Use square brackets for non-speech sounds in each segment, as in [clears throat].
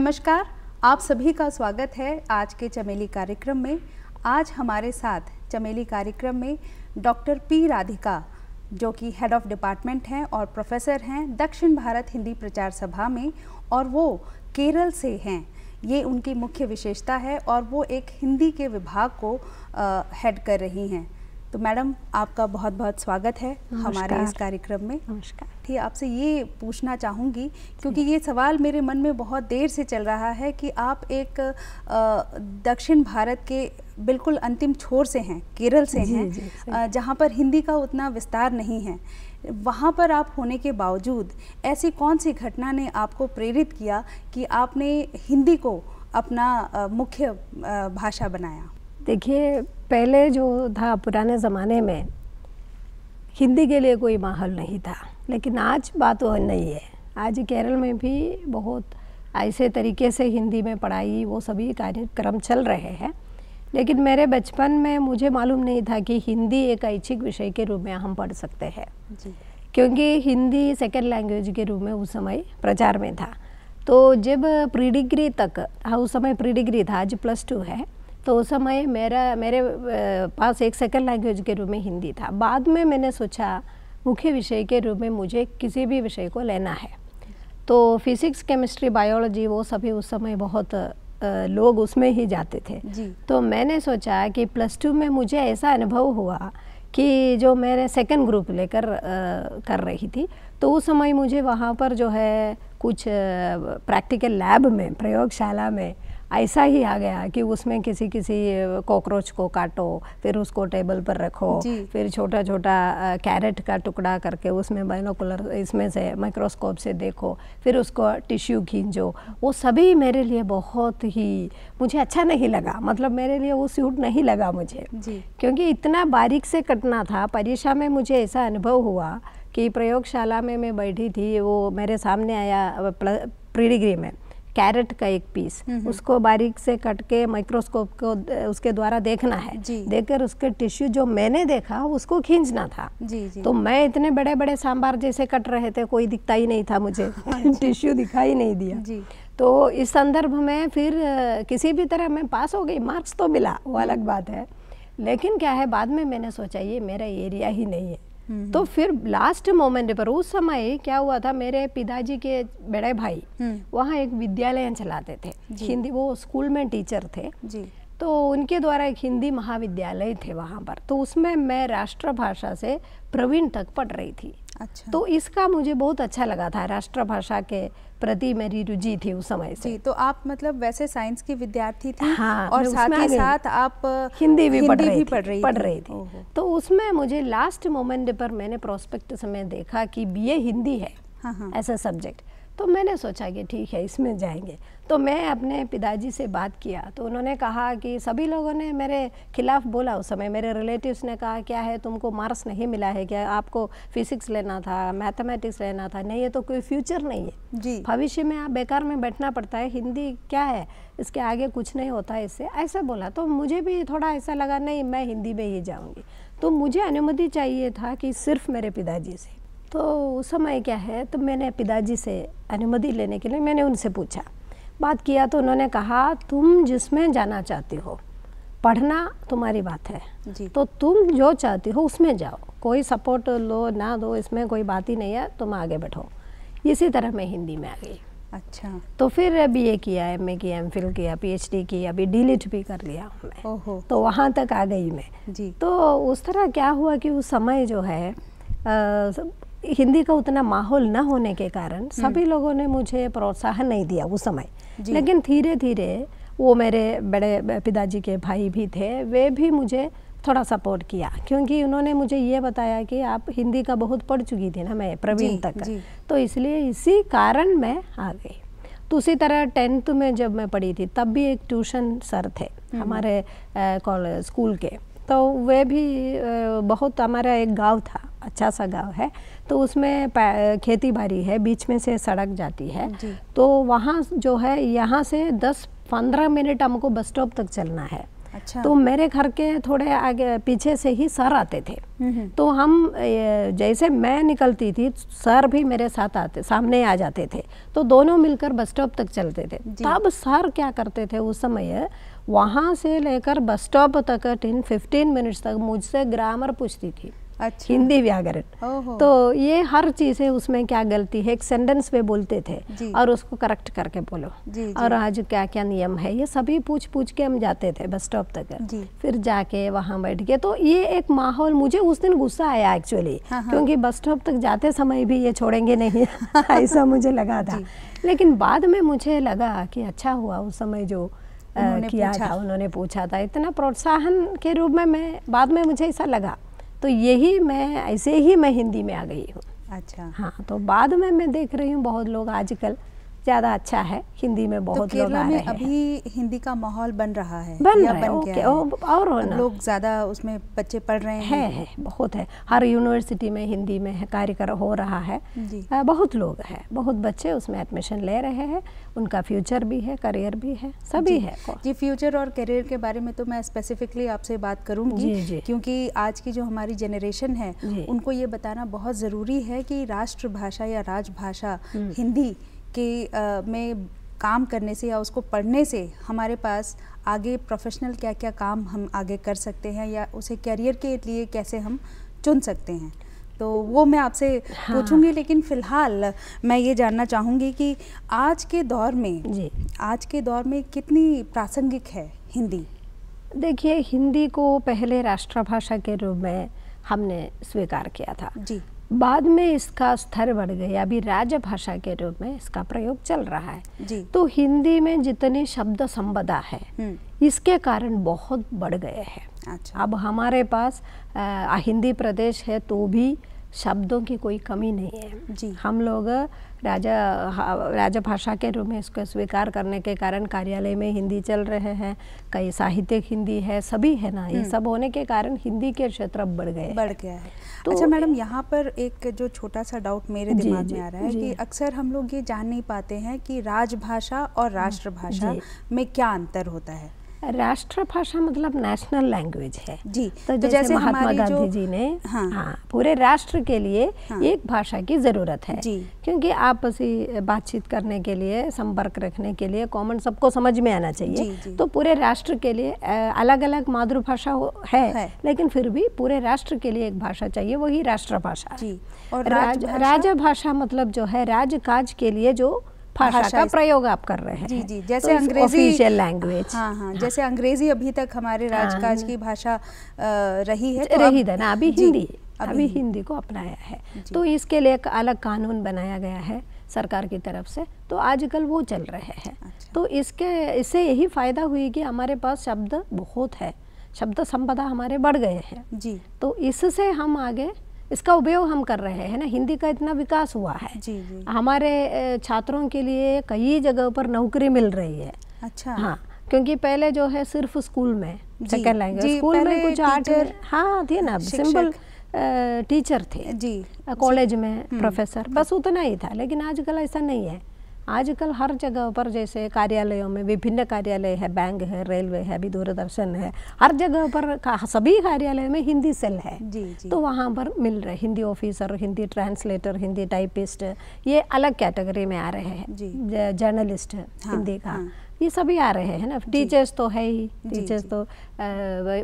नमस्कार आप सभी का स्वागत है आज के चमेली कार्यक्रम में आज हमारे साथ चमेली कार्यक्रम में डॉक्टर पी राधिका जो कि हेड ऑफ डिपार्टमेंट हैं और प्रोफेसर हैं दक्षिण भारत हिंदी प्रचार सभा में और वो केरल से हैं ये उनकी मुख्य विशेषता है और वो एक हिंदी के विभाग को हेड कर रही हैं तो मैडम आपका बहुत बहुत स्वागत है हमारे इस कार्यक्रम में नमस्कार ही आपसे ये पूछना चाहूँगी क्योंकि ये सवाल मेरे मन में बहुत देर से चल रहा है कि आप एक दक्षिण भारत के बिल्कुल अंतिम छोर से हैं केरल से हैं जहाँ पर हिंदी का उतना विस्तार नहीं है वहाँ पर आप होने के बावजूद ऐसी कौन सी घटना ने आपको प्रेरित किया कि आपने हिंदी को अपना मुख्य भाषा बनाया देखिए पहले जो था पुराने ज़माने में हिंदी के लिए कोई माहौल नहीं था लेकिन आज बात वो नहीं है आज केरल में भी बहुत ऐसे तरीके से हिंदी में पढ़ाई वो सभी कार्यक्रम चल रहे हैं लेकिन मेरे बचपन में मुझे मालूम नहीं था कि हिंदी एक ऐच्छिक विषय के रूप में हम पढ़ सकते हैं क्योंकि हिंदी सेकेंड लैंग्वेज के रूप में उस समय प्रचार में था तो जब प्री डिग्री तक हाँ उस समय प्री डिग्री था आज प्लस टू है तो उस समय मेरा मेरे पास एक सेकेंड लैंग्वेज के रूप में हिंदी था बाद में मैंने सोचा मुख्य विषय के रूप में मुझे किसी भी विषय को लेना है तो फिज़िक्स केमिस्ट्री बायोलॉजी वो सभी उस समय बहुत लोग उसमें ही जाते थे तो मैंने सोचा कि प्लस टू में मुझे ऐसा अनुभव हुआ कि जो मैंने सेकंड ग्रुप लेकर कर रही थी तो उस समय मुझे वहाँ पर जो है कुछ प्रैक्टिकल लैब में प्रयोगशाला में ऐसा ही आ गया कि उसमें किसी किसी कॉकरोच को काटो फिर उसको टेबल पर रखो फिर छोटा छोटा कैरेट का टुकड़ा करके उसमें बाइनोकुलर इसमें से माइक्रोस्कोप से देखो फिर उसको टिश्यू खींचो वो सभी मेरे लिए बहुत ही मुझे अच्छा नहीं लगा मतलब मेरे लिए वो सूट नहीं लगा मुझे क्योंकि इतना बारीक से कटना था परीक्षा में मुझे ऐसा अनुभव हुआ कि प्रयोगशाला में मैं बैठी थी वो मेरे सामने आया प्री डिग्री में कैरेट का एक पीस हम्म, हम्म। उसको बारीक से कट के माइक्रोस्कोप को उसके द्वारा देखना है देखकर उसके टिश्यू जो मैंने देखा उसको खींचना था जी, जी। तो मैं इतने बड़े बड़े सांबार जैसे कट रहे थे कोई दिखता ही नहीं था मुझे टिश्यू [laughs] हाँ दिखाई नहीं दिया जी। तो इस संदर्भ में फिर किसी भी तरह मैं पास हो गई मार्क्स तो मिला वो अलग हम्म। बात है लेकिन क्या है बाद में मैंने सोचा ये मेरा एरिया ही नहीं है हम्म। तो फिर लास्ट मोमेंट पर उस समय क्या हुआ था मेरे पिताजी के बड़े भाई हम्म। वहाँ एक विद्यालय चलाते थे हिंदी वो स्कूल में टीचर थे जी तो उनके द्वारा एक हिंदी महाविद्यालय थे वहाँ पर तो उसमें मैं राष्ट्रभाषा से प्रवीण तक पढ़ रही थी अच्छा तो इसका मुझे बहुत अच्छा लगा था राष्ट्रभाषा के प्रति मेरी रुचि थी उस समय से तो आप मतलब वैसे साइंस की विद्यार्थी थी हाँ, और साथ ही साथ आप हिंदी भी पढ़ रही भी पढ़ रही पढ़ रही थी तो उसमें मुझे लास्ट मोमेंट पर मैंने प्रोस्पेक्ट समय देखा कि बीए हिंदी है हाँ, हाँ। ऐसा सब्जेक्ट तो मैंने सोचा कि ठीक है इसमें जाएंगे तो मैं अपने पिताजी से बात किया तो उन्होंने कहा कि सभी लोगों ने मेरे खिलाफ़ बोला उस समय मेरे रिलेटिव्स ने कहा क्या है तुमको मार्क्स नहीं मिला है क्या आपको फिजिक्स लेना था मैथमेटिक्स लेना था नहीं ये तो कोई फ्यूचर नहीं है जी भविष्य में आप बेकार में बैठना पड़ता है हिंदी क्या है इसके आगे कुछ नहीं होता है इससे ऐसा बोला तो मुझे भी थोड़ा ऐसा लगा नहीं मैं हिंदी में ही जाऊँगी तो मुझे अनुमति चाहिए था कि सिर्फ मेरे पिताजी से तो उस समय क्या है तो मैंने पिताजी से अनुमति लेने के लिए मैंने उनसे पूछा बात किया तो उन्होंने कहा तुम जिसमें जाना चाहती हो पढ़ना तुम्हारी बात है तो तुम जो चाहती हो उसमें जाओ कोई सपोर्ट लो ना दो इसमें कोई बात ही नहीं है तुम आगे बैठो इसी तरह मैं हिंदी में आ गई अच्छा तो फिर बी ए किया एम ए किया एम फिल किया पी एच डी किया अभी डी लिट भी कर लिया मैं तो वहाँ तक आ गई मैं जी तो उस तरह क्या हुआ कि उस समय जो है आ, हिंदी का उतना माहौल न होने के कारण हम्म। सभी लोगों ने मुझे प्रोत्साहन नहीं दिया उस समय लेकिन धीरे धीरे वो मेरे बड़े पिताजी के भाई भी थे वे भी मुझे थोड़ा सपोर्ट किया क्योंकि उन्होंने मुझे ये बताया कि आप हिंदी का बहुत पढ़ चुकी थी ना मैं प्रवीण तक तो इसलिए इसी कारण मैं आ गई तो उसी तरह टेंथ में जब मैं पढ़ी थी तब भी एक ट्यूशन सर थे हम्म। हमारे कॉलेज स्कूल के तो वे भी बहुत हमारा एक गांव था अच्छा सा गांव है तो उसमें खेती बाड़ी है बीच में से सड़क जाती है तो वहाँ जो है यहाँ से दस पंद्रह मिनट हमको बस स्टॉप तक चलना है अच्छा। तो मेरे घर के थोड़े आगे पीछे से ही सर आते थे हम्म, हम्म। तो हम जैसे मैं निकलती थी सर भी मेरे साथ आते सामने आ जाते थे तो दोनों मिलकर बस स्टॉप तक चलते थे तब सर क्या करते थे उस समय वहाँ से लेकर बस स्टॉप तक टिन फिफ्टीन मिनट्स तक मुझसे ग्रामर पूछती थी अच्छा। हिंदी व्याकरण तो ये हर चीज़ है उसमें क्या गलती है एक सेंटेंस में बोलते थे और उसको करेक्ट करके बोलो जी, जी। और आज क्या क्या नियम है ये सभी पूछ पूछ के हम जाते थे बस स्टॉप तक फिर जाके वहाँ बैठ के तो ये एक माहौल मुझे उस दिन गुस्सा आया एक्चुअली हाँ, हाँ। क्योंकि बस स्टॉप तक जाते समय भी ये छोड़ेंगे नहीं [laughs] ऐसा मुझे लगा था लेकिन बाद में मुझे लगा कि अच्छा हुआ उस समय जो किया था उन्होंने पूछा था इतना प्रोत्साहन के रूप में मैं बाद में मुझे ऐसा लगा तो यही मैं ऐसे ही मैं हिंदी में आ गई हूँ अच्छा हाँ तो बाद में मैं देख रही हूँ बहुत लोग आजकल ज़्यादा अच्छा है हिंदी में तो बहुत तो लोग आ रहे हैं अभी हिंदी का माहौल बन रहा है बन रहा है ओके और लोग ज़्यादा उसमें बच्चे पढ़ रहे हैं है, है बहुत है हर यूनिवर्सिटी में हिंदी में कार्यक्रम हो रहा है जी। बहुत लोग हैं बहुत बच्चे उसमें एडमिशन ले रहे हैं उनका फ्यूचर भी है करियर भी है सभी है जी फ्यूचर और करियर के बारे में तो मैं स्पेसिफिकली आपसे बात करूँगी क्योंकि आज की जो हमारी जनरेशन है उनको ये बताना बहुत ज़रूरी है कि राष्ट्रभाषा या राजभाषा हम्म। हिंदी कि आ, में काम करने से या उसको पढ़ने से हमारे पास आगे प्रोफेशनल क्या क्या काम हम आगे कर सकते हैं या उसे करियर के लिए कैसे हम चुन सकते हैं तो वो मैं आपसे हाँ। पूछूंगी लेकिन फ़िलहाल मैं ये जानना चाहूँगी कि आज के दौर में जी आज के दौर में कितनी प्रासंगिक है हिंदी देखिए हिंदी को पहले राष्ट्रभाषा के रूप में हमने स्वीकार किया था जी बाद में इसका स्तर बढ़ गया अभी राजभाषा के रूप में इसका प्रयोग चल रहा है जी। तो हिंदी में जितने शब्द संपदा है हम्म। इसके कारण बहुत बढ़ गए हैं अच्छा। अब हमारे पास आ, हिंदी प्रदेश है तो भी शब्दों की कोई कमी नहीं है जी। हम लोग राजा राजभाषा के रूप में इसको स्वीकार करने के कारण कार्यालय में हिंदी चल रहे हैं कई साहित्यिक हिंदी है सभी है ना ये हम्म। सब होने के कारण हिंदी के क्षेत्र बढ़ गए बढ़ गया है तो अच्छा मैडम यहाँ पर एक जो छोटा सा डाउट मेरे दिमाग में आ रहा है कि अक्सर हम लोग ये जान नहीं पाते हैं कि राजभाषा और हाँ, राष्ट्रभाषा में क्या अंतर होता है राष्ट्रभाषा मतलब नेशनल लैंग्वेज है जी तो, तो जैसे, महात्मा गांधी जी ने हाँ, हाँ पूरे राष्ट्र के लिए हाँ, एक भाषा की ज़रूरत है जी क्योंकि आपसी बातचीत करने के लिए संपर्क रखने के लिए कॉमन सबको समझ में आना चाहिए जी, जी, तो पूरे राष्ट्र के लिए अलग अलग मातृभाषा है, है लेकिन फिर भी पूरे राष्ट्र के लिए एक भाषा चाहिए वही राष्ट्रभाषा राज, राजभाषा मतलब जो है काज के लिए जो भाषा का प्रयोग आप कर रहे हैं जी जी जैसे तो अंग्रेजी लैंग्वेज हाँ हाँ जैसे अंग्रेजी अभी तक हमारे हाँ। राजकाज की भाषा रही है तो रही ना अभी हिंदी अभी हिंदी को अपनाया है तो इसके लिए एक अलग कानून बनाया गया है सरकार की तरफ से तो आजकल वो चल रहे हैं अच्छा। तो इसके इससे यही फ़ायदा हुई कि हमारे पास शब्द बहुत है शब्द संपदा हमारे बढ़ गए हैं जी तो इससे हम आगे इसका उपयोग हम कर रहे हैं ना हिंदी का इतना विकास हुआ है जी, जी। हमारे छात्रों के लिए कई जगह पर नौकरी मिल रही है अच्छा हाँ क्योंकि पहले जो है सिर्फ स्कूल में सेकेंड लैंग्वेज स्कूल में कुछ आठ हाँ थे ना सिंपल टीचर थे जी कॉलेज में प्रोफेसर हम्म। हम्म। बस उतना ही था लेकिन आजकल ऐसा नहीं है आजकल हर जगह पर जैसे कार्यालयों में विभिन्न कार्यालय है बैंक है रेलवे है अभी दूरदर्शन है हर जगह पर सभी कार्यालय में हिंदी सेल है जी, जी। तो वहाँ पर मिल रहे Hindi officer Hindi translator Hindi typist ये अलग कैटेगरी में आ रहे हैं जर्नलिस्ट हाँ, हिंदी का हाँ। ये सभी आ रहे हैं ना टीचर्स तो है ही टीचर्स तो आ,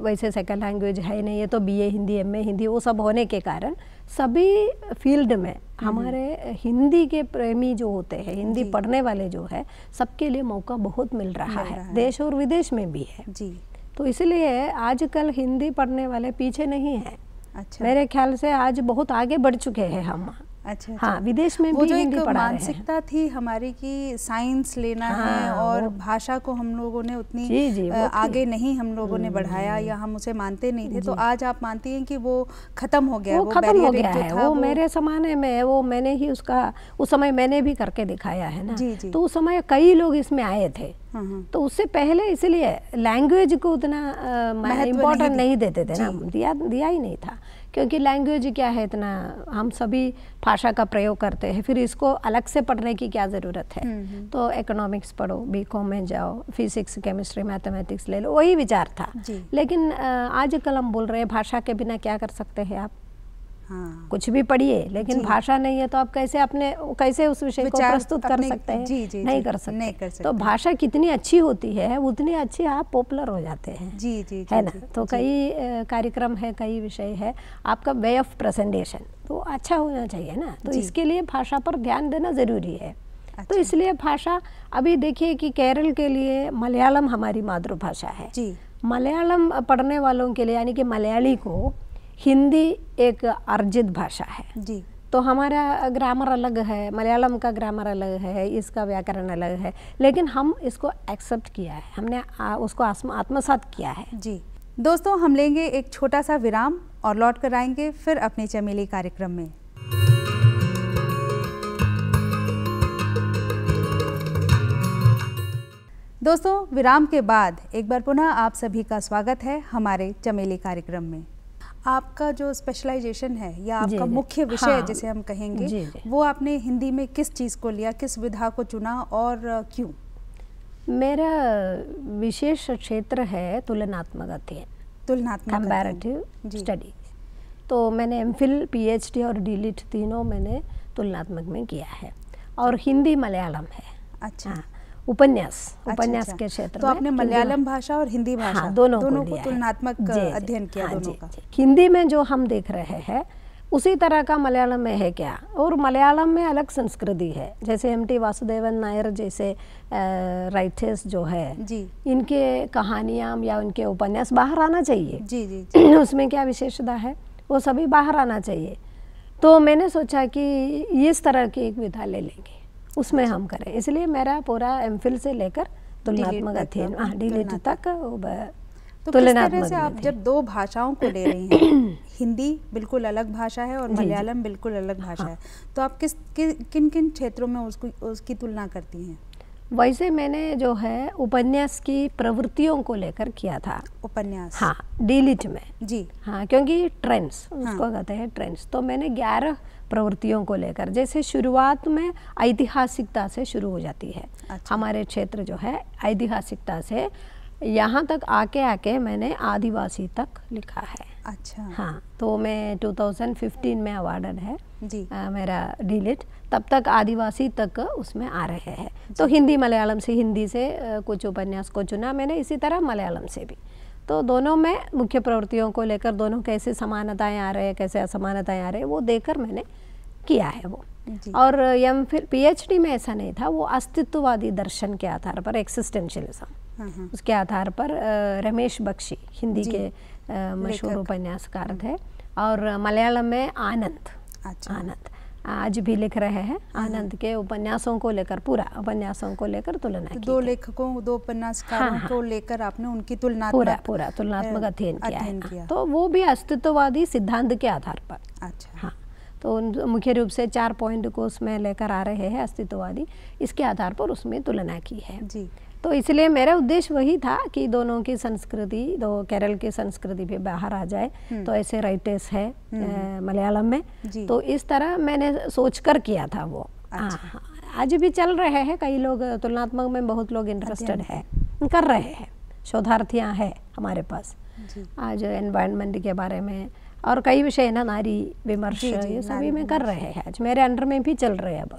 वैसे सेकंड लैंग्वेज है नहीं ये तो बीए हिंदी एमए हिंदी वो सब होने के कारण सभी फील्ड में हमारे हिंदी के प्रेमी जो होते हैं हिंदी पढ़ने वाले जो है सबके लिए मौका बहुत मिल रहा, मिल रहा है देश और विदेश में भी है जी तो इसलिए आजकल हिंदी पढ़ने वाले पीछे नहीं है अच्छा मेरे ख्याल से आज बहुत आगे बढ़ चुके हैं हम अच्छा, हाँ अच्छा। विदेश में वो भी जो एक मानसिकता थी हमारी कि साइंस लेना हाँ, है और भाषा को हम लोगों ने उतनी जी, जी, आगे नहीं हम लोगों ने बढ़ाया हम्म। या हम उसे मानते नहीं थे तो आज आप मानती हैं कि वो खत्म हो गया वो, खत्म हो गया है वो, मेरे समान में वो मैंने ही उसका उस समय मैंने भी करके दिखाया है ना तो उस समय कई लोग इसमें आए थे हाँ, हाँ। तो उससे पहले इसलिए लैंग्वेज को उतना इम्पोर्टेंट नहीं देते थे ना दिया दिया ही नहीं था क्योंकि लैंग्वेज क्या है इतना हम सभी भाषा का प्रयोग करते हैं फिर इसको अलग से पढ़ने की क्या ज़रूरत है हम्म, हम्म। तो इकोनॉमिक्स पढ़ो बी कॉम में जाओ फिजिक्स केमिस्ट्री मैथमेटिक्स ले लो वही विचार था लेकिन आजकल हम बोल रहे हैं भाषा के बिना क्या कर सकते हैं आप हाँ। कुछ भी पढ़िए लेकिन भाषा नहीं है तो आप कैसे अपने कैसे उस विषय को प्रस्तुत कर सकते हैं जी, जी, नहीं कर सकते नहीं कर तो सकते तो भाषा कितनी अच्छी होती है उतनी अच्छी आप पॉपुलर हो जाते हैं जी जी है ना तो कई कार्यक्रम है कई विषय है आपका वे ऑफ प्रेजेंटेशन तो अच्छा होना चाहिए ना तो इसके लिए भाषा पर ध्यान देना ज़रूरी है तो अच्छा। तो इसलिए भाषा अभी देखिए कि केरल के लिए मलयालम हमारी मातृभाषा है जी मलयालम पढ़ने वालों के लिए यानी कि मलयाली को हिंदी एक अर्जित भाषा है जी तो हमारा ग्रामर अलग है मलयालम का ग्रामर अलग है इसका व्याकरण अलग है लेकिन हम इसको एक्सेप्ट किया है हमने आ, उसको आत्मसात किया है जी दोस्तों हम लेंगे एक छोटा सा विराम और लौट कर आएंगे फिर अपने चमेली कार्यक्रम में दोस्तों विराम के बाद एक बार पुनः आप सभी का स्वागत है हमारे चमेली कार्यक्रम में आपका जो स्पेशलाइजेशन है या आपका मुख्य विषय हाँ, जिसे हम कहेंगे वो आपने हिंदी में किस चीज़ को लिया किस विधा को चुना और क्यों मेरा विशेष क्षेत्र है तुलनात्मक अध्ययन तुलनात्मक कंपैरेटिव स्टडी तो मैंने एम फिल पी और डी e तीनों मैंने तुलनात्मक में किया है और हिंदी मलयालम है अच्छा हाँ, उपन्यास अच्छा, अच्छा। उपन्यास के क्षेत्र तो आपने मलयालम भाषा और हिंदी हाँ, भाषा हाँ, दोनों, दोनों को, तुलनात्मक अध्ययन किया हाँ, दोनों का हिंदी में जो हम देख रहे हैं उसी तरह का मलयालम में है क्या और मलयालम में अलग संस्कृति है जैसे एम टी वासुदेवन नायर जैसे राइटर्स जो है जी इनके कहानियां या उनके उपन्यास बाहर आना चाहिए जी जी, जी। [clears throat] उसमें क्या विशेषता है वो सभी बाहर आना चाहिए तो मैंने सोचा कि इस तरह की एक विधा ले लेंगे उसमें हम करें इसलिए मेरा पूरा एम से लेकर तुलनात्मक अध्ययन हाँ, तक तो किस तरह से आप जब दो भाषाओं को ले रही हैं [clears throat] हिंदी बिल्कुल अलग भाषा है और मलयालम बिल्कुल अलग हाँ। भाषा हाँ। है तो आप किस कि, किन किन क्षेत्रों में उसको उसकी तुलना करती हैं वैसे मैंने जो है उपन्यास की प्रवृत्तियों को लेकर किया था उपन्यास हाँ डीलिट में जी हाँ क्योंकि ट्रेंड्स हाँ। उसको हाँ। कहते हैं ट्रेंड्स तो मैंने ग्यारह प्रवृत्तियों को लेकर जैसे शुरुआत में ऐतिहासिकता से शुरू हो जाती है अच्छा। हमारे क्षेत्र जो है ऐतिहासिकता से यहाँ तक आके आके मैंने आदिवासी तक लिखा है अच्छा हाँ तो मैं 2015 में अवार्डन है जी आ, मेरा डिलीट e तब तक आदिवासी तक उसमें आ रहे हैं तो हिंदी मलयालम से हिंदी से कुछ उपन्यास को चुना मैंने इसी तरह मलयालम से भी तो दोनों में मुख्य प्रवृत्तियों को लेकर दोनों कैसे समानताएं आ रहे हैं कैसे असमानताएं आ रहे हैं वो देकर मैंने किया है वो और या फिर पीएचडी में ऐसा नहीं था वो अस्तित्ववादी दर्शन के आधार पर एक्सिस्टेंशियलिज्म हाँ, हाँ। उसके आधार पर रमेश बख्शी हिंदी के मशहूर उपन्यासकार थे और मलयालम में आनंद अच्छा। आनंद आज भी लिख रहे हैं हाँ, आनंद के उपन्यासों को लेकर पूरा उपन्यासों को लेकर तुलना तो दो लेखकों दो उपन्यासकारों हाँ, हाँ, को लेकर आपने उनकी तुलना पूरा पूरा तुलनात्मक अध्ययन किया है तो वो भी अस्तित्ववादी सिद्धांत के आधार पर अच्छा हाँ तो मुख्य रूप से चार पॉइंट को उसमें लेकर आ रहे हैं अस्तित्ववादी इसके आधार पर उसमें तुलना की है जी तो इसलिए मेरा उद्देश्य वही था कि दोनों की संस्कृति दो केरल की संस्कृति भी बाहर आ जाए हम्म। तो ऐसे राइटर्स है हम्म। मलयालम में तो इस तरह मैंने सोच कर किया था वो हाँ, अच्छा। हाँ आज भी चल रहे हैं कई लोग तुलनात्मक में बहुत लोग इंटरेस्टेड अच्छा। है कर रहे हैं शोधार्थियाँ हैं हमारे पास आज एनवायरमेंट के बारे में और कई विषय ना नारी विमर्श ये सभी में कर रहे हैं आज मेरे अंडर में भी चल रहे हैं अब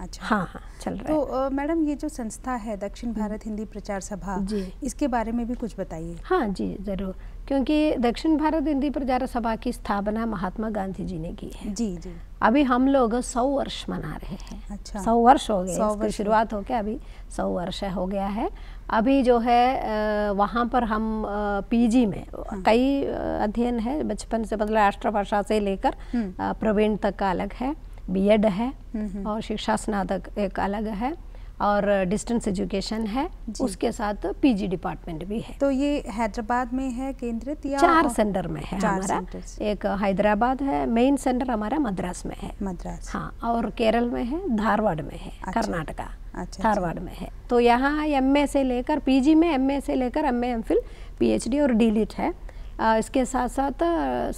अच्छा हाँ हाँ चल रहा तो, मैडम ये जो संस्था है दक्षिण हम्म। भारत हिंदी प्रचार सभा जी इसके बारे में भी कुछ बताइए हाँ जी ज़रूर क्योंकि दक्षिण भारत हिंदी प्रचार सभा की स्थापना महात्मा गांधी जी ने की है जी जी अभी हम लोग सौ वर्ष मना रहे हैं अच्छा सौ वर्ष हो गए वर्ष शुरुआत हो गया अभी सौ वर्ष हो गया है अभी जो है वहाँ पर हम पीजी में हम्म। कई अध्ययन है बचपन से मतलब राष्ट्रभाषा से लेकर हम्म। प्रवीण तक का अलग है बीएड है हम्म, और शिक्षा स्नातक एक अलग है और डिस्टेंस एजुकेशन है उसके साथ पीजी डिपार्टमेंट भी है तो ये हैदराबाद में है केंद्रित या चार सेंटर में है हमारा एक हैदराबाद है मेन सेंटर हमारा मद्रास में है मद्रास हाँ और केरल में है धारवाड़ में है अच्छा, कर्नाटका अच्छा, अच्छा। धारवाड़ में है तो यहाँ एम से लेकर पीजी में एम से लेकर M A M Phil P और डी है इसके साथ साथ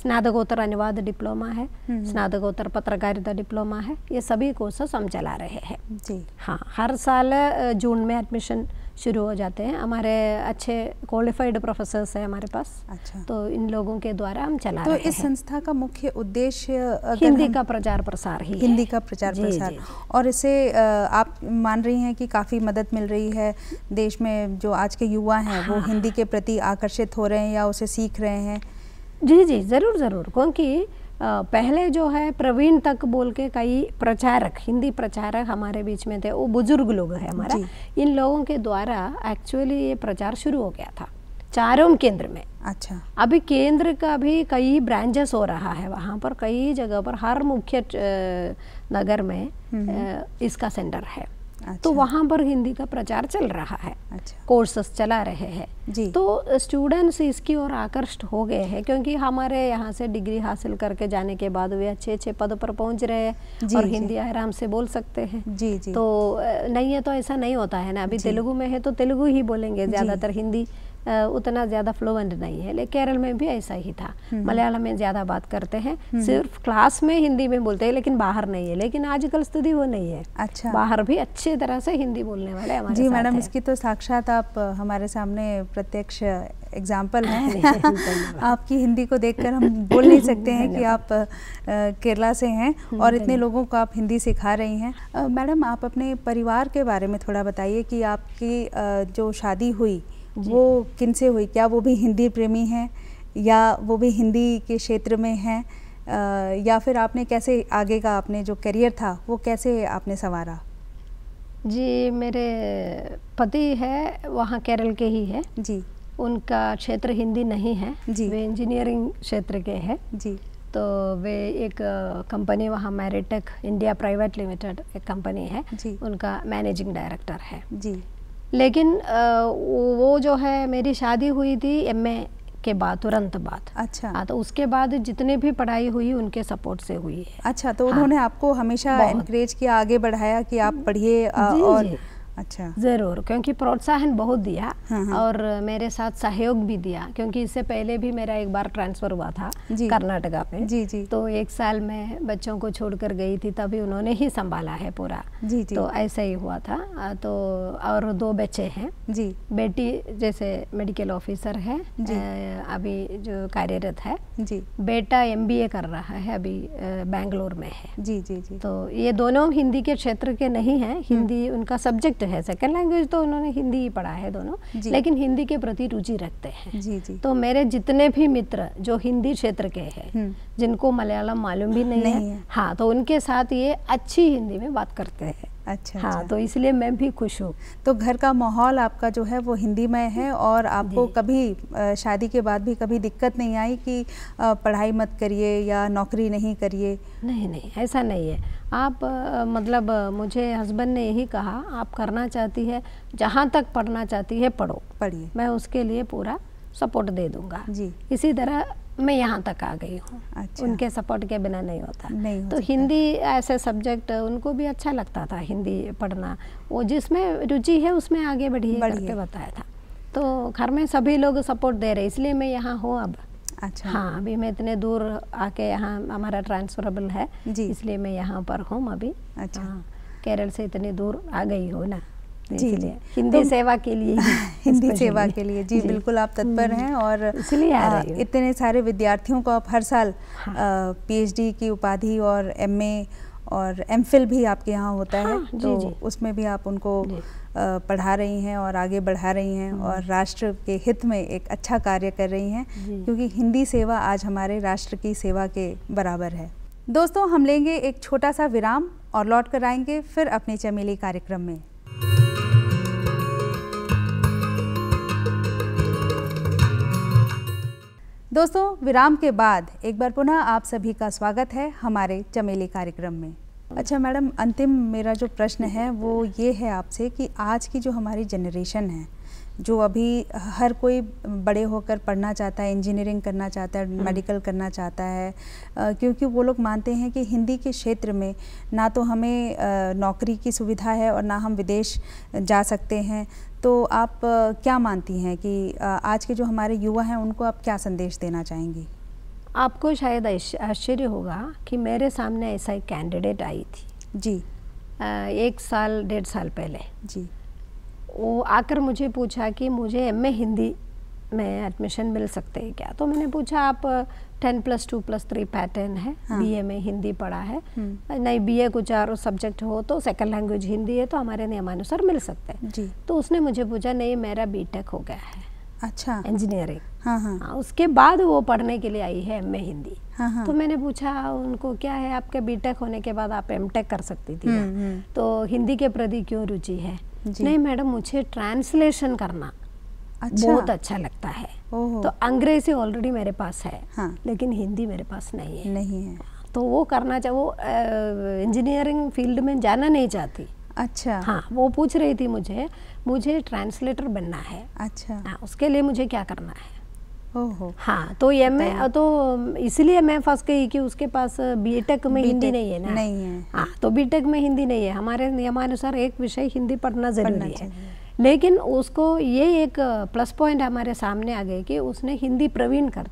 स्नातकोत्तर अनुवाद डिप्लोमा है हम्म। स्नातकोत्तर पत्रकारिता डिप्लोमा है ये सभी कोर्सेस हम चला रहे हैं जी हाँ हर साल जून में एडमिशन शुरू हो जाते हैं हमारे अच्छे क्वालिफाइड प्रोफेसर्स हैं हमारे पास अच्छा तो इन लोगों के द्वारा हम चला तो इस संस्था का मुख्य उद्देश्य हिंदी का प्रचार प्रसार ही हिंदी का प्रचार जी, प्रसार जी, जी। और इसे आप मान रही हैं कि काफ़ी मदद मिल रही है देश में जो आज के युवा हैं हाँ। वो हिंदी के प्रति आकर्षित हो रहे हैं या उसे सीख रहे हैं जी जी ज़रूर ज़रूर क्योंकि पहले जो है प्रवीण तक बोल के कई प्रचारक हिंदी प्रचारक हमारे बीच में थे वो बुजुर्ग लोग हैं हमारा इन लोगों के द्वारा एक्चुअली ये प्रचार शुरू हो गया था चारों केंद्र में अच्छा अभी केंद्र का भी कई ब्रांचेस हो रहा है वहाँ पर कई जगह पर हर मुख्य नगर में हम्म। इसका सेंटर है तो अच्छा। तो वहाँ पर हिंदी का प्रचार चल रहा है अच्छा। कोर्सेस चला रहे हैं तो स्टूडेंट्स इसकी ओर आकर्षित हो गए हैं क्योंकि हमारे यहाँ से डिग्री हासिल करके जाने के बाद वे अच्छे अच्छे पद पर पहुँच रहे हैं और हिंदी आराम से बोल सकते हैं जी जी तो नहीं है तो ऐसा नहीं होता है ना अभी तेलुगु में है तो तेलुगु ही बोलेंगे ज़्यादातर हिंदी उतना ज़्यादा फ्लुएंट नहीं है लेकिन केरल में भी ऐसा ही था हम्म। मलयालम में ज़्यादा बात करते हैं हम्म। सिर्फ क्लास में हिंदी में बोलते हैं लेकिन बाहर नहीं है लेकिन आजकल स्थिति वो नहीं है अच्छा बाहर भी अच्छी तरह से हिंदी बोलने वाले हमारे जी मैडम इसकी तो साक्षात आप हमारे सामने प्रत्यक्ष एग्जाम्पल है [laughs] आपकी हिंदी को देख हम बोल नहीं सकते हैं कि आप केरला से हैं हम्म, और इतने लोगों को आप हिंदी सिखा रही हैं मैडम आप अपने परिवार के बारे में थोड़ा बताइए कि आपकी जो शादी हुई वो किन से हुई क्या वो भी हिंदी प्रेमी हैं या वो भी हिंदी के क्षेत्र में हैं या फिर आपने कैसे आगे का आपने जो करियर था वो कैसे आपने संवारा जी मेरे पति है वहाँ केरल के ही है जी उनका क्षेत्र हिंदी नहीं है जी वे इंजीनियरिंग क्षेत्र के हैं जी तो वे एक कंपनी वहाँ मैरिटेक इंडिया प्राइवेट लिमिटेड एक कंपनी है जी उनका मैनेजिंग डायरेक्टर है जी लेकिन वो जो है मेरी शादी हुई थी एम के बाद तुरंत बाद अच्छा आ, हाँ, तो उसके बाद जितने भी पढ़ाई हुई उनके सपोर्ट से हुई है अच्छा तो हाँ। उन्होंने हाँ, आपको हमेशा इनक्रेज किया आगे बढ़ाया कि आप पढ़िए और जी। अच्छा जरूर क्योंकि प्रोत्साहन बहुत दिया हाँ, हाँ और मेरे साथ सहयोग भी दिया क्योंकि इससे पहले भी मेरा एक बार ट्रांसफर हुआ था कर्नाटका में जी जी तो एक साल मैं बच्चों को छोड़कर गई थी तभी उन्होंने ही संभाला है पूरा जी जी तो ऐसा ही हुआ था तो और दो बच्चे हैं जी बेटी जैसे मेडिकल ऑफिसर है अभी जो कार्यरत है जी बेटा एम कर रहा है अभी बैंगलोर में है जी जी जी तो ये दोनों हिंदी के क्षेत्र के नहीं है हम्म। हिंदी उनका सब्जेक्ट है सेकेंड लैंग्वेज तो उन्होंने हिंदी ही पढ़ा है दोनों लेकिन हिंदी के प्रति रुचि रखते हैं जी जी तो मेरे जितने भी मित्र जो हिंदी क्षेत्र के हैं हम्म। जिनको मलयालम मालूम भी नहीं, नहीं है हाँ तो उनके साथ ये अच्छी हिंदी में बात करते हैं अच्छा हाँ अच्छा। तो इसलिए मैं भी खुश हूँ तो घर का माहौल आपका जो है वो हिंदी में है और आपको कभी शादी के बाद भी कभी दिक्कत नहीं आई कि पढ़ाई मत करिए या नौकरी नहीं करिए नहीं नहीं ऐसा नहीं है आप मतलब मुझे हस्बैंड ने यही कहा आप करना चाहती है जहाँ तक पढ़ना चाहती है पढ़ो पढ़िए मैं उसके लिए पूरा सपोर्ट दे दूँगा जी इसी तरह मैं यहाँ तक आ गई हूँ अच्छा। उनके सपोर्ट के बिना नहीं होता नहीं हो तो हिंदी ऐसे सब्जेक्ट उनको भी अच्छा लगता था हिंदी पढ़ना वो जिसमें रुचि है उसमें आगे बढ़ी करके बताया था तो घर में सभी लोग सपोर्ट दे रहे इसलिए मैं यहाँ हूँ अब अच्छा हाँ अभी मैं इतने दूर आके यहाँ हमारा ट्रांसफरेबल है इसलिए मैं यहाँ पर हूँ अभी अच्छा हाँ, केरल से इतनी दूर आ गई हूँ ना सकते हैं इसलिए हिंदी तो- सेवा के लिए [laughs] हिंदी सेवा के लिए जी, बिल्कुल आप तत्पर हैं और इसलिए इतने सारे विद्यार्थियों को आप हर साल हाँ। पीएचडी की उपाधि और एमए और एमफिल भी आपके यहाँ होता है हाँ, तो उसमें भी आप उनको पढ़ा रही हैं और आगे बढ़ा रही हैं हाँ। और राष्ट्र के हित में एक अच्छा कार्य कर रही हैं क्योंकि हिंदी सेवा आज हमारे राष्ट्र की सेवा के बराबर है दोस्तों हम लेंगे एक छोटा सा विराम और लौट कर आएंगे फिर अपने चमेली कार्यक्रम में दोस्तों विराम के बाद एक बार पुनः आप सभी का स्वागत है हमारे चमेली कार्यक्रम में अच्छा मैडम अंतिम मेरा जो प्रश्न है वो ये है आपसे कि आज की जो हमारी जनरेशन है जो अभी हर कोई बड़े होकर पढ़ना चाहता है इंजीनियरिंग करना चाहता है मेडिकल हम्म। करना चाहता है क्योंकि वो लोग मानते हैं कि हिंदी के क्षेत्र में ना तो हमें नौकरी की सुविधा है और ना हम विदेश जा सकते हैं तो आप क्या मानती हैं कि आज के जो हमारे युवा हैं उनको आप क्या संदेश देना चाहेंगी आपको शायद आश्चर्य होगा कि मेरे सामने ऐसा एक कैंडिडेट आई थी जी एक साल डेढ़ साल पहले जी वो आकर मुझे पूछा कि मुझे एम हिंदी में एडमिशन मिल सकते हैं क्या तो मैंने पूछा आप ten plus two plus three pattern है हाँ। ए में हिंदी पढ़ा है हम्म। नहीं बीए कुछ और सब्जेक्ट हो तो सेकंड लैंग्वेज हिंदी है तो हमारे नियमानुसार मिल सकते हैं तो उसने मुझे पूछा नहीं मेरा बी हो गया है अच्छा इंजीनियरिंग हाँ, हाँ हाँ उसके बाद वो पढ़ने के लिए आई है एम ए हिंदी हाँ हाँ तो मैंने पूछा उनको क्या है आपके बीटेक होने के बाद आप एम टेक कर सकती थी हम्म, हम्म। तो हिंदी के प्रति क्यों रुचि है नहीं मैडम मुझे ट्रांसलेशन करना अच्छा। बहुत अच्छा लगता है तो अंग्रेजी ऑलरेडी मेरे पास है हाँ। लेकिन हिंदी मेरे पास नहीं है नहीं है तो वो करना चाहे वो इंजीनियरिंग फील्ड में जाना नहीं चाहती अच्छा हाँ वो पूछ रही थी मुझे मुझे ट्रांसलेटर बनना है अच्छा हाँ उसके लिए मुझे क्या करना है ओहो हाँ तो ये मैं तो इसलिए मैं फंस गई कि उसके पास बीटेक में हिंदी नहीं है ना नहीं है हाँ तो बीटेक में हिंदी नहीं है हमारे नियमानुसार एक विषय हिंदी पढ़ना जरूरी है लेकिन उसको ये एक प्लस पॉइंट हमारे सामने आ गए कि उसने हिंदी प्रवीण कर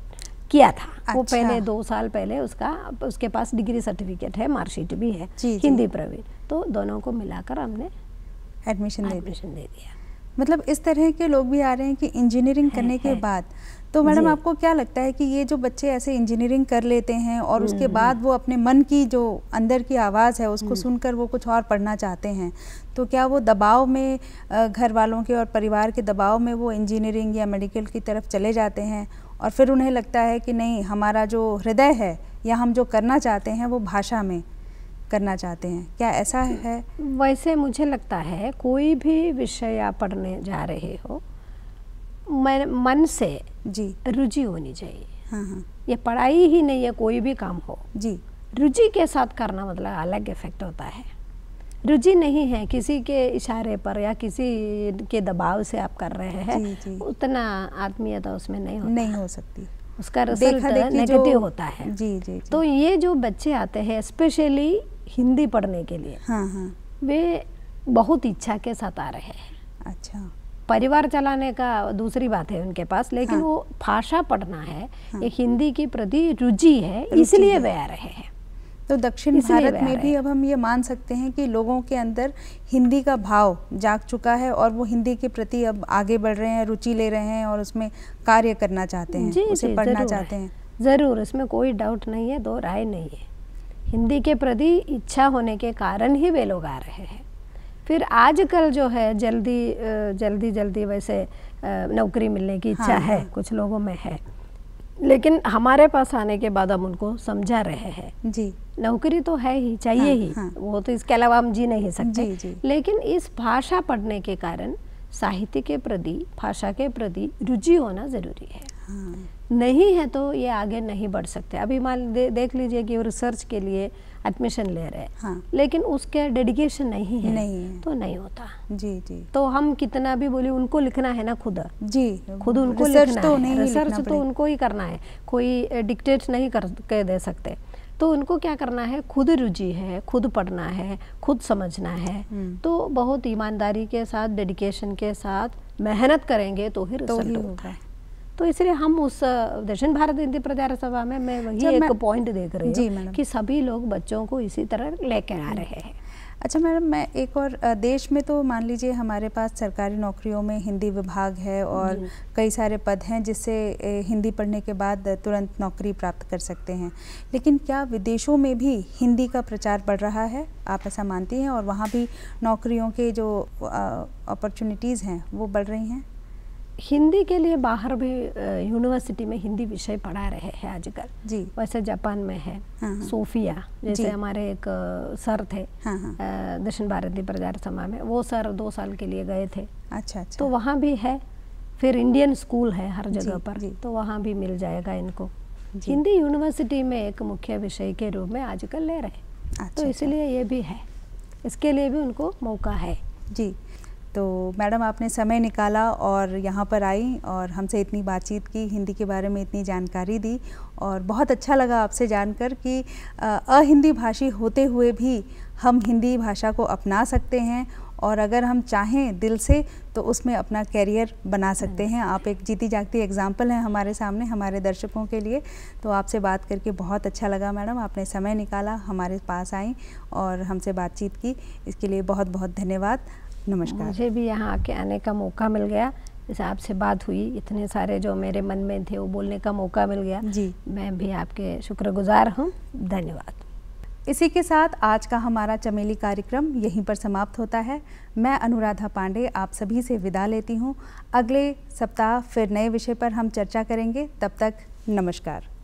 किया था अच्छा। वो पहले दो साल पहले उसका उसके पास डिग्री सर्टिफिकेट है मार्कशीट भी है जी, हिंदी प्रवीण तो दोनों को मिलाकर हमने एडमिशन एडमिशन दे दिया मतलब इस तरह के लोग भी आ रहे हैं कि इंजीनियरिंग करने है, के है। बाद तो मैडम आपको क्या लगता है कि ये जो बच्चे ऐसे इंजीनियरिंग कर लेते हैं और उसके हम्म, हम्म। बाद वो अपने मन की जो अंदर की आवाज़ है उसको हम्म। सुनकर वो कुछ और पढ़ना चाहते हैं तो क्या वो दबाव में घर वालों के और परिवार के दबाव में वो इंजीनियरिंग या मेडिकल की तरफ चले जाते हैं और फिर उन्हें लगता है कि नहीं हमारा जो हृदय है या हम जो करना चाहते हैं वो भाषा में करना चाहते हैं क्या ऐसा है वैसे मुझे लगता है कोई भी विषय आप पढ़ने जा रहे हो मैं मन से जी रुचि होनी चाहिए हाँ हाँ ये पढ़ाई ही नहीं है कोई भी काम हो जी रुचि के साथ करना मतलब अलग इफेक्ट होता है रुचि नहीं है किसी के इशारे पर या किसी के दबाव से आप कर रहे हैं उतना आत्मीयता उसमें नहीं होता नहीं हो सकती उसका रिजल्ट नेगेटिव होता है जी, जी जी तो ये जो बच्चे आते हैं स्पेशली हिंदी पढ़ने के लिए हाँ हाँ वे बहुत इच्छा के साथ आ रहे हैं अच्छा परिवार चलाने का दूसरी बात है उनके पास लेकिन हाँ। वो भाषा पढ़ना है हाँ। एक हिंदी के प्रति रुचि है इसलिए वे आ रहे हैं तो दक्षिण भारत में भी अब हम ये मान सकते हैं कि लोगों के अंदर हिंदी का भाव जाग चुका है और वो हिंदी के प्रति अब आगे बढ़ रहे हैं रुचि ले रहे हैं और उसमें कार्य करना चाहते हैं जी, उसे जी, पढ़ना चाहते हैं ज़रूर इसमें कोई डाउट नहीं है दो राय नहीं है हिंदी के प्रति इच्छा होने के कारण ही वे लोग आ रहे हैं फिर आजकल जो है जल्दी जल्दी जल्दी वैसे नौकरी मिलने की इच्छा हाँ, है हाँ। कुछ लोगों में है लेकिन हमारे पास आने के बाद हम उनको समझा रहे हैं जी नौकरी तो है ही चाहिए हाँ, ही हाँ। वो तो इसके अलावा हम जी नहीं सकते जी, जी। लेकिन इस भाषा पढ़ने के कारण साहित्य के प्रति भाषा के प्रति रुचि होना ज़रूरी है हाँ। नहीं है तो ये आगे नहीं बढ़ सकते अभी मान दे, देख लीजिए कि रिसर्च के लिए एडमिशन ले रहे हैं हाँ। लेकिन उसके डेडिकेशन नहीं है नहीं है। तो नहीं होता जी जी तो हम कितना भी बोले उनको लिखना है ना खुद जी खुद उनको लिखना तो है रिसर्च तो उनको ही करना है कोई डिक्टेट नहीं कर के दे सकते तो उनको क्या करना है खुद रुचि है खुद पढ़ना है खुद समझना है हम्म। तो बहुत ईमानदारी के साथ डेडिकेशन के साथ मेहनत करेंगे तो ही रिजल्ट तो है तो इसलिए हम उस दक्षिण भारत हिंदी प्रचार सभा में मैं वही एक पॉइंट देख रही हूँ कि सभी लोग बच्चों को इसी तरह लेकर आ रहे हैं अच्छा मैडम मैं एक और देश में तो मान लीजिए हमारे पास सरकारी नौकरियों में हिंदी विभाग है और कई सारे पद हैं जिससे हिंदी पढ़ने के बाद तुरंत नौकरी प्राप्त कर सकते हैं लेकिन क्या विदेशों में भी हिंदी का प्रचार बढ़ रहा है आप ऐसा मानती हैं और वहाँ भी नौकरियों के जो अपॉर्चुनिटीज़ हैं वो बढ़ रही हैं हिंदी के लिए बाहर भी यूनिवर्सिटी में हिंदी विषय पढ़ा रहे हैं आजकल जी वैसे जापान में है हाँ, हाँ। सोफिया जैसे हमारे एक सर थे हाँ, हाँ। दक्षिण भारतीय प्रचार समा में वो सर दो साल के लिए गए थे अच्छा अच्छा तो वहाँ भी है फिर इंडियन स्कूल है हर जगह पर जी, तो वहाँ भी मिल जाएगा इनको हिंदी यूनिवर्सिटी में एक मुख्य विषय के रूप में आजकल ले रहे तो अच्छा, अच्छा। इसलिए ये भी है इसके लिए भी उनको मौका है जी तो मैडम आपने समय निकाला और यहाँ पर आई और हमसे इतनी बातचीत की हिंदी के बारे में इतनी जानकारी दी और बहुत अच्छा लगा आपसे जानकर कि अहिंदी भाषी होते हुए भी हम हिंदी भाषा को अपना सकते हैं और अगर हम चाहें दिल से तो उसमें अपना कैरियर बना सकते हैं आप एक जीती जागती एग्जाम्पल हैं हमारे सामने हमारे दर्शकों के लिए तो आपसे बात करके बहुत अच्छा लगा मैडम आपने समय निकाला हमारे पास आई और हमसे बातचीत की इसके लिए बहुत बहुत धन्यवाद नमस्कार मुझे भी यहाँ आके आने का मौका मिल गया जैसे आपसे बात हुई इतने सारे जो मेरे मन में थे वो बोलने का मौका मिल गया जी मैं भी आपके शुक्रगुजार हूँ धन्यवाद इसी के साथ आज का हमारा चमेली कार्यक्रम यहीं पर समाप्त होता है मैं अनुराधा पांडे आप सभी से विदा लेती हूँ अगले सप्ताह फिर नए विषय पर हम चर्चा करेंगे तब तक नमस्कार